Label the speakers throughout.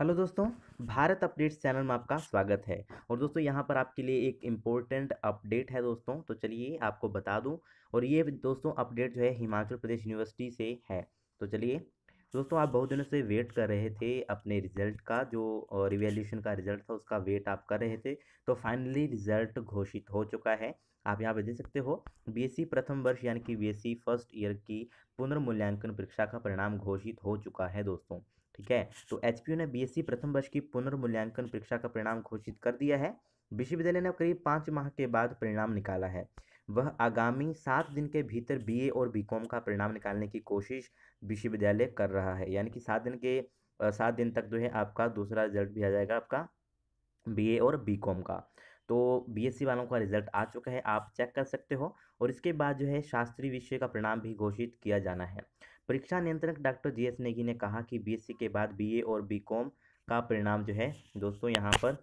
Speaker 1: hello दोस्तों Bharat updates channel में आपका स्वागत है और दोस्तों यहाँ पर आपके लिए एक इम्पोर्टेंट अपडेट है दोस्तों तो चलिए आपको बता दूँ और ये दोस्तों अपडेट जो है हिमाचल प्रदेश यूनिवर्सिटी से है तो चलिए दोस्तों आप बहुत दिनों से वेट कर रहे थे अपने रिजल्ट का जो रिवेल्यूशन का रिजल्ट था उसका वेट आप कर रहे थे तो फाइनली रिजल्ट घोषित हो चुका है आप यहाँ पर देख सकते हो बीएससी प्रथम वर्ष यानी कि बीएससी फर्स्ट ईयर की पुनर्मूल्यांकन परीक्षा का परिणाम घोषित हो चुका है दोस्तों ठीक है तो एच ने बी प्रथम वर्ष की पुनर्मूल्यांकन परीक्षा का परिणाम घोषित कर दिया है विश्वविद्यालय ने करीब पाँच माह के बाद परिणाम निकाला है वह आगामी सात दिन के भीतर बीए और बीकॉम का परिणाम निकालने की कोशिश विश्वविद्यालय कर रहा है यानी कि सात दिन के सात दिन तक जो है आपका दूसरा रिजल्ट भी आ जाएगा आपका बीए और बीकॉम का तो बीएससी e वालों का रिजल्ट आ चुका है आप चेक कर सकते हो और इसके बाद जो है शास्त्रीय विषय का परिणाम भी घोषित किया जाना है परीक्षा नियंत्रक डॉक्टर जी एस नेगी ने कहा कि बीएससी e के बाद बीए और बीकॉम का परिणाम जो है दोस्तों यहाँ पर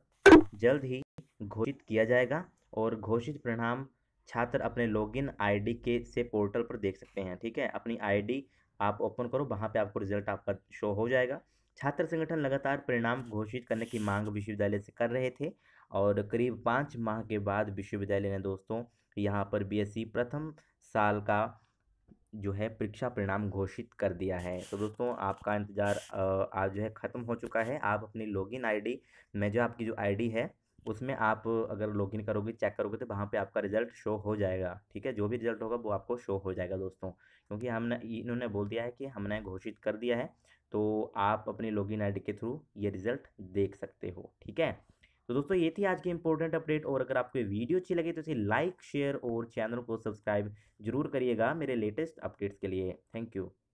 Speaker 1: जल्द ही घोषित किया जाएगा और घोषित परिणाम छात्र अपने लॉगिन आईडी के से पोर्टल पर देख सकते हैं ठीक है अपनी आईडी आप ओपन करो वहाँ पे आपको रिजल्ट आपका शो हो जाएगा छात्र संगठन लगातार परिणाम घोषित करने की मांग विश्वविद्यालय से कर रहे थे और करीब पाँच माह के बाद विश्वविद्यालय ने दोस्तों यहाँ पर बीएससी प्रथम साल का जो है परीक्षा परिणाम घोषित कर दिया है तो दोस्तों आपका इंतज़ार आज जो है ख़त्म हो चुका है आप अपनी लॉगिन आईडी में जो आपकी जो आईडी है उसमें आप अगर लॉगिन करोगे चेक करोगे तो वहाँ पे आपका रिजल्ट शो हो जाएगा ठीक है जो भी रिजल्ट होगा वो आपको शो हो जाएगा दोस्तों क्योंकि हमने इन्होंने बोल दिया है कि हमने घोषित कर दिया है तो आप अपनी लॉगिन आईडी के थ्रू ये रिजल्ट देख सकते हो ठीक है तो दोस्तों ये थी आज की इंपॉर्टेंट अपडेट और अगर आपको वीडियो अच्छी लगी तो इसे लाइक शेयर और चैनल को सब्सक्राइब जरूर करिएगा मेरे लेटेस्ट अपडेट्स के लिए थैंक यू